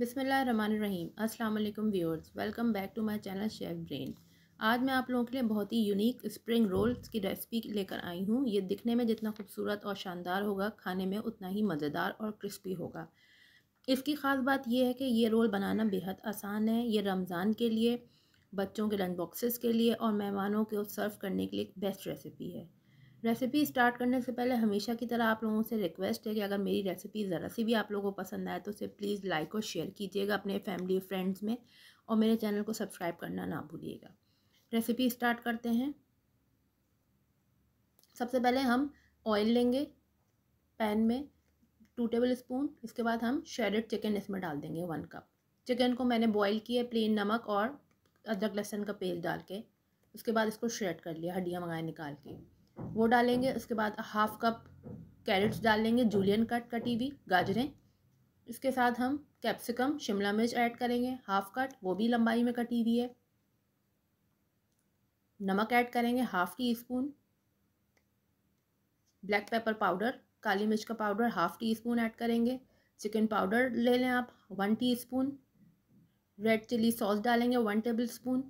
बिसमीम अस्सलाम viewers welcome back to my channel chef brain आज मैं आप लोगों के लिए बहुत ही यूनिक स्प्रिंग रोल्स की रेसिपी लेकर आई हूँ ये दिखने में जितना खूबसूरत और शानदार होगा खाने में उतना ही मज़ेदार और क्रिस्पी होगा इसकी ख़ास बात यह है कि ये रोल बनाना बेहद आसान है ये रमज़ान के लिए बच्चों के लंच बॉक्सेस के लिए और मेहमानों को सर्व करने के लिए बेस्ट रेसिपी है रेसिपी स्टार्ट करने से पहले हमेशा की तरह आप लोगों से रिक्वेस्ट है कि अगर मेरी रेसिपी ज़रा सी भी आप लोगों को पसंद आए तो उसे प्लीज़ लाइक और शेयर कीजिएगा अपने फैमिली फ्रेंड्स में और मेरे चैनल को सब्सक्राइब करना ना भूलिएगा रेसिपी स्टार्ट करते हैं सबसे पहले हम ऑयल लेंगे पैन में टू टेबल स्पून इसके बाद हम शेडेड चिकन इसमें डाल देंगे वन कप चिकन को मैंने बॉईल किया प्लेन नमक और अदरक लहसुन का पेस्ट डाल के उसके बाद इसको श्रेड कर लिया हड्डियाँ मंगाए निकाल के वो डालेंगे उसके बाद हाफ कप कैरेट्स डाल लेंगे जूलियन कट कटी हुई गाजरें इसके साथ हम कैप्सिकम शिमला मिर्च ऐड करेंगे हाफ कट वो भी लंबाई में कटी हुई है नमक ऐड करेंगे half teaspoon black pepper powder काली मिर्च का powder half teaspoon add करेंगे चिकन पाउडर ले लें आप one teaspoon red chilli sauce डालेंगे one tablespoon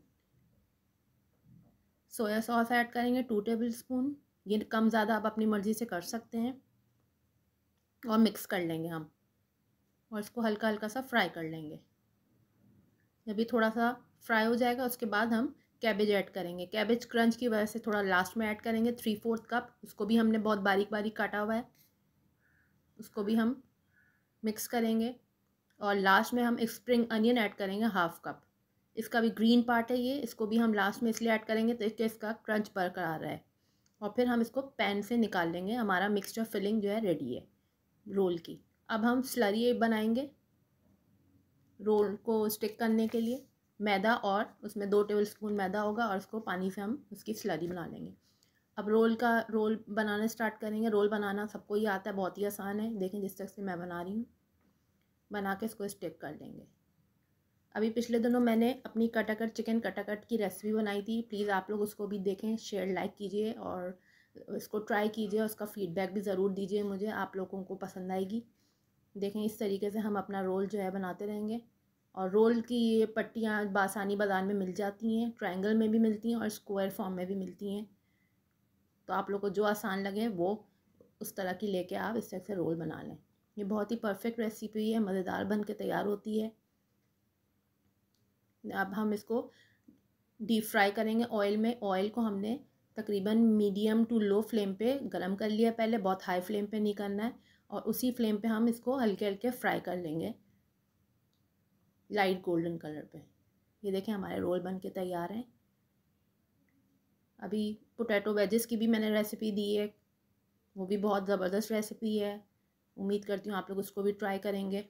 soya sauce add करेंगे टू टेबल स्पून ये कम ज़्यादा आप अपनी मर्ज़ी से कर सकते हैं और मिक्स कर लेंगे हम और इसको हल्का हल्का सा फ्राई कर लेंगे जब ये थोड़ा सा फ्राई हो जाएगा उसके बाद हम कैबेज ऐड करेंगे कैबेज क्रंच की वजह से थोड़ा लास्ट में ऐड करेंगे थ्री फोर्थ कप उसको भी हमने बहुत बारीक बारीक काटा हुआ है उसको भी हम मिक्स करेंगे और लास्ट में हम स्प्रिंग अनियन ऐड करेंगे हाफ कप इसका भी ग्रीन पार्ट है ये इसको भी हम लास्ट में इसलिए ऐड करेंगे तो इसके इसका क्रंच बरकरार रहे और फिर हम इसको पैन से निकाल लेंगे हमारा मिक्सचर फिलिंग जो है रेडी है रोल की अब हम स्लरी बनाएंगे रोल को स्टिक करने के लिए मैदा और उसमें दो टेबल स्पून मैदा होगा और उसको पानी से हम उसकी स्लरी बना लेंगे अब रोल का रोल बनाना स्टार्ट करेंगे रोल बनाना सबको ही आता है बहुत ही आसान है देखें जिस तरह से मैं बना रही हूँ बना के इसको स्टिक कर लेंगे अभी पिछले दिनों मैंने अपनी कटाकट चिकन कटाकट की रेसिपी बनाई थी प्लीज़ आप लोग उसको भी देखें शेयर लाइक कीजिए और इसको ट्राई कीजिए उसका फीडबैक भी ज़रूर दीजिए मुझे आप लोगों को पसंद आएगी देखें इस तरीके से हम अपना रोल जो है बनाते रहेंगे और रोल की ये पट्टियाँ बासानी बाज़ार में मिल जाती हैं ट्राइंगल में भी मिलती हैं और स्क्वायर फॉर्म में भी मिलती हैं तो आप लोग को जो आसान लगे वो उस तरह की लेके आप इस तरह से रोल बना लें ये बहुत ही परफेक्ट रेसिपी है मज़ेदार बन के तैयार होती है अब हम इसको डीप फ्राई करेंगे ऑयल में ऑयल को हमने तकरीबन मीडियम टू लो फ्लेम पे गरम कर लिया पहले बहुत हाई फ्लेम पे नहीं करना है और उसी फ्लेम पे हम इसको हल्के हल्के फ्राई कर लेंगे लाइट गोल्डन कलर पे ये देखें हमारे रोल बन के तैयार हैं अभी पोटैटो वेजेस की भी मैंने रेसिपी दी है वो भी बहुत ज़बरदस्त रेसिपी है उम्मीद करती हूँ आप लोग उसको भी ट्राई करेंगे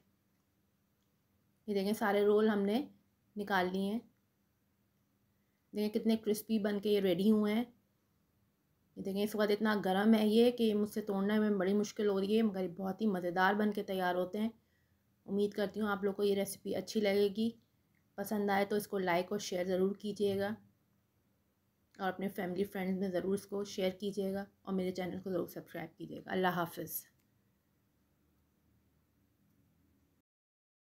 ये देखें सारे रोल हमने निकाल ली हैं देखें कितने क्रिस्पी बन के ये रेडी हुए हैं ये देखें इस वक्त इतना गर्म है ये कि मुझसे तोड़ने में बड़ी मुश्किल हो रही है मगर बहुत ही मज़ेदार बन के तैयार होते हैं उम्मीद करती हूँ आप लोग को ये रेसिपी अच्छी लगेगी पसंद आए तो इसको लाइक और शेयर ज़रूर कीजिएगा और अपने फैमिली फ्रेंड्स में ज़रूर इसको शेयर कीजिएगा और मेरे चैनल को ज़रूर सब्सक्राइब कीजिएगा अल्लाह हाफिज़